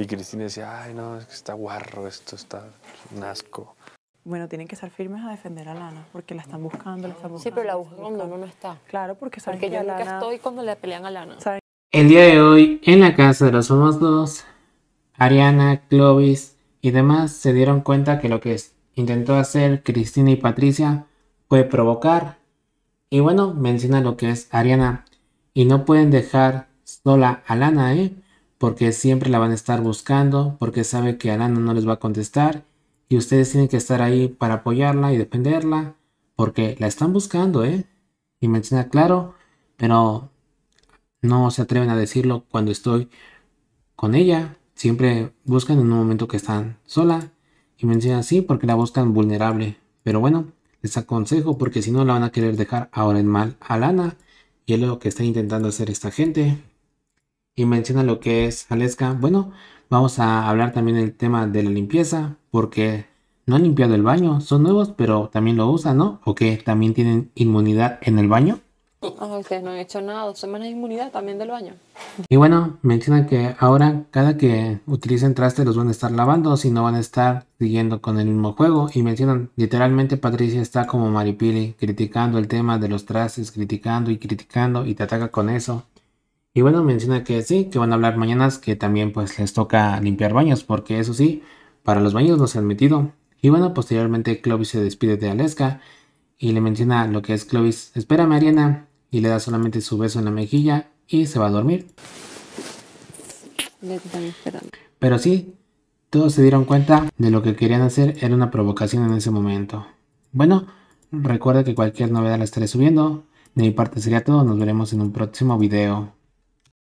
Y Cristina decía, ay, no, es que está guarro esto, está un asco. Bueno, tienen que ser firmes a defender a Lana, porque la están buscando, la están buscando. Sí, pero la buscan cuando no está. Claro, porque saben que yo nunca estoy cuando le pelean a Lana. El día de hoy, en la casa de los Somos Dos, Ariana, Clovis y demás se dieron cuenta que lo que intentó hacer Cristina y Patricia fue provocar. Y bueno, menciona lo que es Ariana. Y no pueden dejar sola a Lana, ¿eh? porque siempre la van a estar buscando, porque sabe que Alana no les va a contestar y ustedes tienen que estar ahí para apoyarla y defenderla, porque la están buscando, ¿eh? Y menciona claro, pero no se atreven a decirlo cuando estoy con ella. Siempre buscan en un momento que están sola y menciona así porque la buscan vulnerable. Pero bueno, les aconsejo porque si no la van a querer dejar ahora en mal a Alana. y es lo que está intentando hacer esta gente y menciona lo que es Aleska, bueno, vamos a hablar también del tema de la limpieza, porque no han limpiado el baño, son nuevos, pero también lo usan, ¿no? ¿O que también tienen inmunidad en el baño? Ah, no han hecho nada, dos semanas inmunidad también del baño. Y bueno, menciona que ahora cada que utilicen trastes los van a estar lavando, si no van a estar siguiendo con el mismo juego. Y mencionan, literalmente Patricia está como Maripili, criticando el tema de los trastes, criticando y criticando y te ataca con eso. Y bueno, menciona que sí, que van a hablar mañanas que también pues les toca limpiar baños, porque eso sí, para los baños no se han metido. Y bueno, posteriormente Clovis se despide de Aleska y le menciona lo que es Clovis, espérame Ariana, y le da solamente su beso en la mejilla y se va a dormir. Pero sí, todos se dieron cuenta de lo que querían hacer era una provocación en ese momento. Bueno, recuerda que cualquier novedad la estaré subiendo. De mi parte sería todo, nos veremos en un próximo video.